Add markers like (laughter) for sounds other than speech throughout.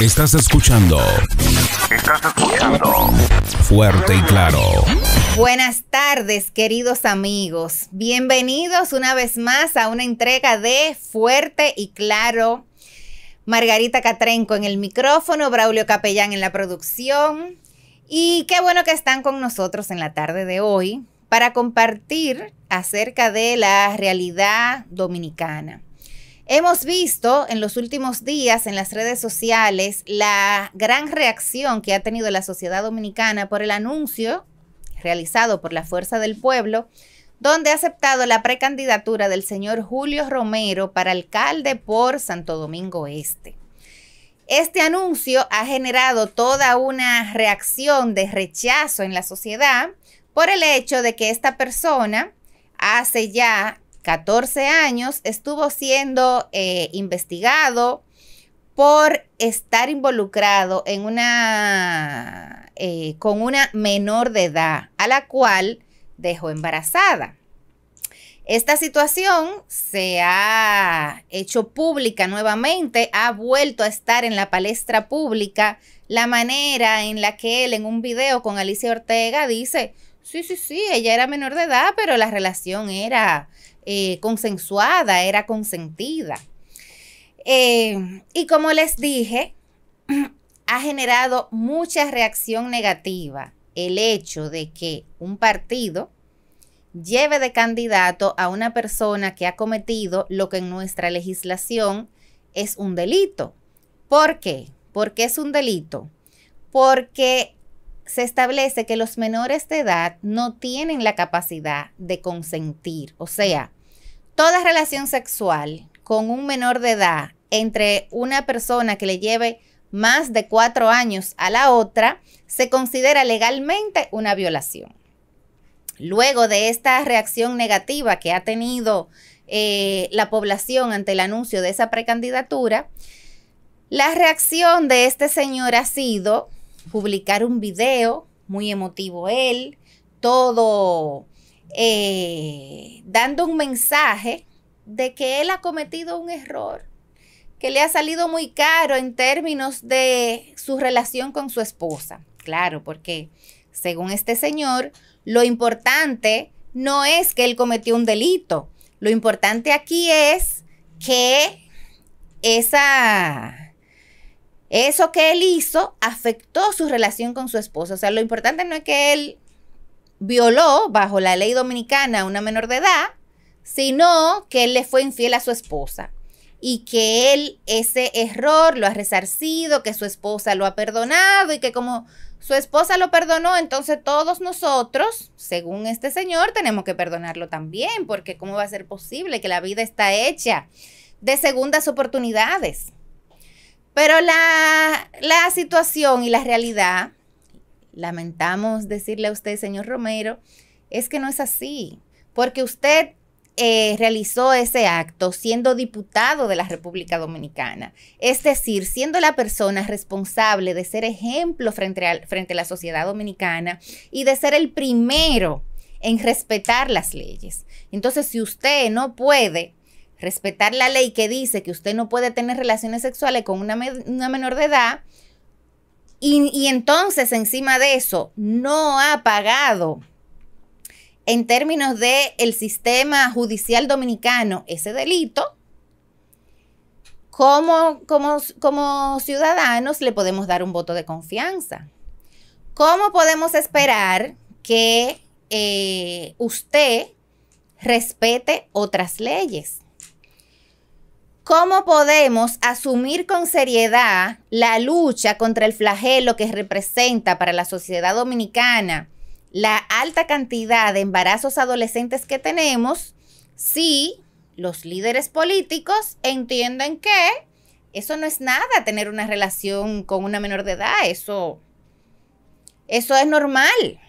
Estás escuchando. Estás escuchando. Fuerte y claro. Buenas tardes, queridos amigos. Bienvenidos una vez más a una entrega de Fuerte y claro. Margarita Catrenco en el micrófono, Braulio Capellán en la producción. Y qué bueno que están con nosotros en la tarde de hoy para compartir acerca de la realidad dominicana. Hemos visto en los últimos días en las redes sociales la gran reacción que ha tenido la sociedad dominicana por el anuncio realizado por la Fuerza del Pueblo, donde ha aceptado la precandidatura del señor Julio Romero para alcalde por Santo Domingo Este. Este anuncio ha generado toda una reacción de rechazo en la sociedad por el hecho de que esta persona hace ya 14 años, estuvo siendo eh, investigado por estar involucrado en una, eh, con una menor de edad, a la cual dejó embarazada. Esta situación se ha hecho pública nuevamente, ha vuelto a estar en la palestra pública la manera en la que él en un video con Alicia Ortega dice, sí, sí, sí, ella era menor de edad, pero la relación era eh, consensuada, era consentida. Eh, y como les dije, (clears throat) ha generado mucha reacción negativa el hecho de que un partido lleve de candidato a una persona que ha cometido lo que en nuestra legislación es un delito. ¿Por qué? Porque es un delito? Porque se establece que los menores de edad no tienen la capacidad de consentir. O sea, Toda relación sexual con un menor de edad entre una persona que le lleve más de cuatro años a la otra se considera legalmente una violación. Luego de esta reacción negativa que ha tenido eh, la población ante el anuncio de esa precandidatura, la reacción de este señor ha sido publicar un video, muy emotivo él, todo eh, dando un mensaje de que él ha cometido un error, que le ha salido muy caro en términos de su relación con su esposa. Claro, porque según este señor, lo importante no es que él cometió un delito, lo importante aquí es que esa, eso que él hizo afectó su relación con su esposa. O sea, lo importante no es que él violó bajo la ley dominicana a una menor de edad, sino que él le fue infiel a su esposa y que él ese error lo ha resarcido, que su esposa lo ha perdonado y que como su esposa lo perdonó, entonces todos nosotros, según este señor, tenemos que perdonarlo también, porque ¿cómo va a ser posible que la vida está hecha de segundas oportunidades? Pero la, la situación y la realidad lamentamos decirle a usted, señor Romero, es que no es así, porque usted eh, realizó ese acto siendo diputado de la República Dominicana, es decir, siendo la persona responsable de ser ejemplo frente a, frente a la sociedad dominicana y de ser el primero en respetar las leyes. Entonces, si usted no puede respetar la ley que dice que usted no puede tener relaciones sexuales con una menor de edad, y, entonces, encima de eso, no ha pagado en términos del sistema judicial dominicano ese delito, como, como, ciudadanos le podemos dar un voto de confianza? ¿Cómo podemos esperar que eh, usted respete otras leyes? ¿Cómo podemos asumir con seriedad la lucha contra el flagelo que representa para la sociedad dominicana la alta cantidad de embarazos adolescentes que tenemos si los líderes políticos entienden que eso no es nada tener una relación con una menor de edad, eso eso es normal.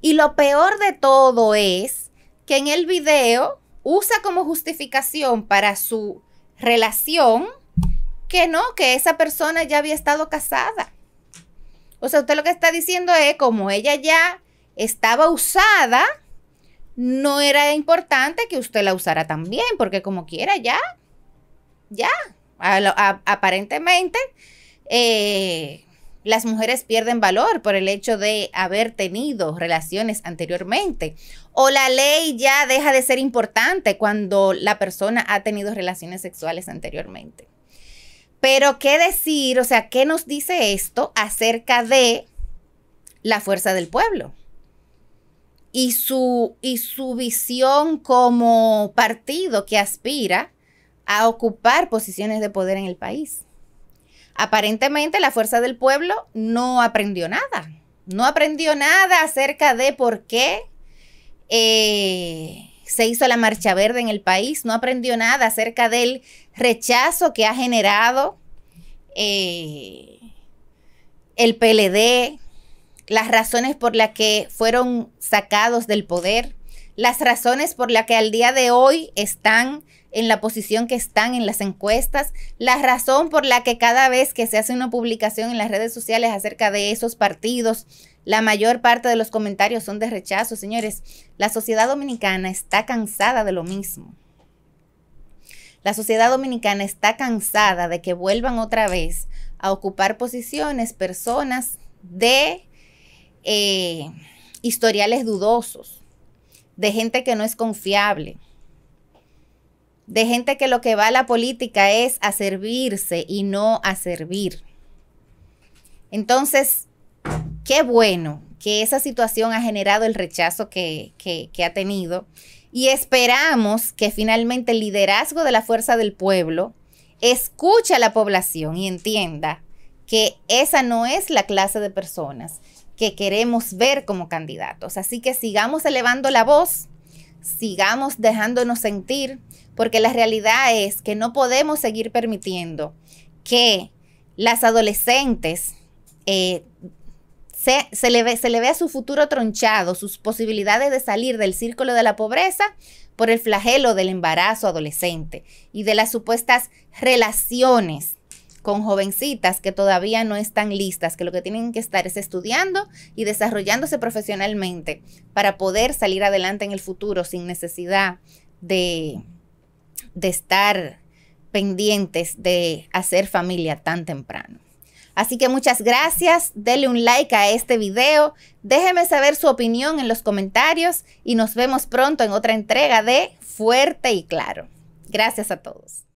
Y lo peor de todo es que en el video usa como justificación para su relación que no, que esa persona ya había estado casada. O sea, usted lo que está diciendo es, como ella ya estaba usada, no era importante que usted la usara también, porque como quiera, ya, ya, aparentemente, eh, las mujeres pierden valor por el hecho de haber tenido relaciones anteriormente. O la ley ya deja de ser importante cuando la persona ha tenido relaciones sexuales anteriormente. Pero, ¿qué decir? O sea, ¿qué nos dice esto acerca de la fuerza del pueblo? Y su, y su visión como partido que aspira a ocupar posiciones de poder en el país. Aparentemente la fuerza del pueblo no aprendió nada, no aprendió nada acerca de por qué eh, se hizo la marcha verde en el país, no aprendió nada acerca del rechazo que ha generado eh, el PLD, las razones por las que fueron sacados del poder, las razones por las que al día de hoy están en la posición que están en las encuestas, la razón por la que cada vez que se hace una publicación en las redes sociales acerca de esos partidos, la mayor parte de los comentarios son de rechazo. Señores, la sociedad dominicana está cansada de lo mismo. La sociedad dominicana está cansada de que vuelvan otra vez a ocupar posiciones, personas de eh, historiales dudosos, de gente que no es confiable de gente que lo que va a la política es a servirse y no a servir. Entonces, qué bueno que esa situación ha generado el rechazo que, ha tenido y esperamos que finalmente el liderazgo de la fuerza del pueblo escuche a la población y entienda que esa no es la clase de personas que queremos ver como candidatos. Así que sigamos elevando la voz, sigamos dejándonos sentir, porque la realidad es que no podemos seguir permitiendo que las adolescentes eh, se, le ve, se le vea su futuro tronchado, sus posibilidades de salir del círculo de la pobreza por el flagelo del embarazo adolescente y de las supuestas relaciones con jovencitas que todavía no están listas, que lo que tienen que estar es estudiando y desarrollándose profesionalmente para poder salir adelante en el futuro sin necesidad de, de estar pendientes de hacer familia tan temprano. Así que muchas gracias, denle un like a este video, déjeme saber su opinión en los comentarios y nos vemos pronto en otra entrega de Fuerte y Claro. Gracias a todos.